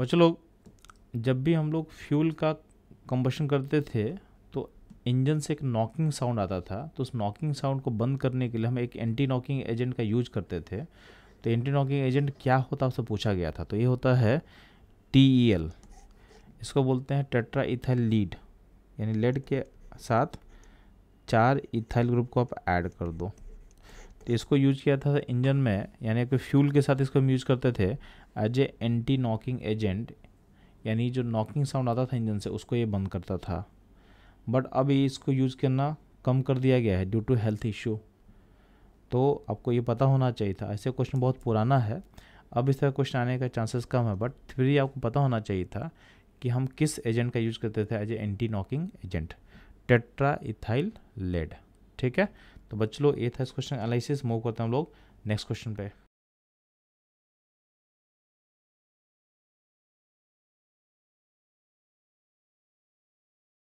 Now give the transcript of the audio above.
बच्चों लोग जब भी हम लोग फ्यूल का कंबशन करते थे तो इंजन से एक नॉकिंग साउंड आता था तो उस नॉकिंग साउंड को बंद करने के लिए हम एक एंटी नॉकिंग एजेंट का यूज करते थे तो एंटी नॉकिंग एजेंट क्या होता उससे पूछा गया था तो ये होता है टी ई एल इसको बोलते हैं टेट्रा इथाइल लीड यानी लेड के साथ चार इथाइल ग्रुप को आप ऐड कर दो तो इसको यूज किया था इंजन में यानी कि फ्यूल के साथ इसको हम यूज करते थे as a anti knocking agent यानी जो नॉकिंग साउंड आता था इंजन से उसको ये बंद करता था बट अब इसको यूज़ करना कम कर दिया गया है ड्यू टू हेल्थ इश्यू तो आपको ये पता होना चाहिए था ऐसे क्वेश्चन बहुत पुराना है अब इस तरह क्वेश्चन आने का चांसेस कम है बट फिर भी आपको पता होना चाहिए था कि हम किस एजेंट का यूज़ करते थे as a anti knocking agent tetra ethyl lead ठीक है तो बच्चों लोग ये था इस क्वेश्चन एनालिसिस मूव करते हैं हम लोग नेक्स्ट क्वेश्चन पे